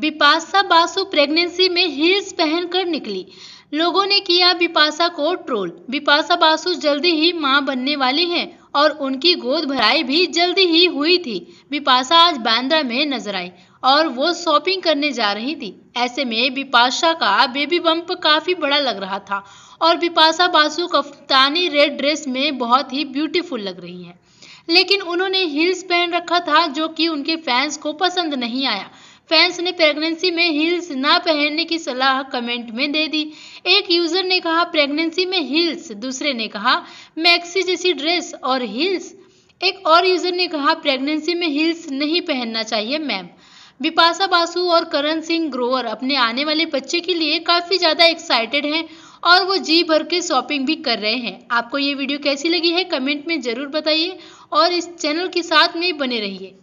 Bipasha Basu pregnancy में heels पहनकर निकली लोगों ने किया बिपाशा को ट्रोल बिपाशा बासु जल्दी ही मां बनने वाली हैं और उनकी गोद भराई भी जल्दी ही हुई थी बिपाशा आज बांद्रा में नजर आई और वो शॉपिंग करने जा रही थी ऐसे में बिपाशा का बेबी बम्प काफी बड़ा लग रहा था और बिपाशा बासु कफ्तानी रेड ड्रेस में बहुत ही ब्यूटीफुल लग रही है लेकिन उन्होंने हील्स पहन रखा था जो कि उनके फैंस को पसंद नहीं आया फैंस ने प्रेगनेंसी में हील्स ना पहनने की सलाह कमेंट में दे दी एक यूजर ने कहा प्रेगनेंसी में हील्स दूसरे ने कहा मैक्सी जैसी ड्रेस और हील्स एक और यूजर ने कहा प्रेगनेंसी में हील्स नहीं पहनना चाहिए मैम बिपाशा बासु और करण सिंह ग्रोवर अपने आने वाले बच्चे के लिए काफ़ी ज़्यादा एक्साइटेड हैं और वो जी भर के शॉपिंग भी कर रहे हैं आपको ये वीडियो कैसी लगी है कमेंट में ज़रूर बताइए और इस चैनल के साथ में बने रहिए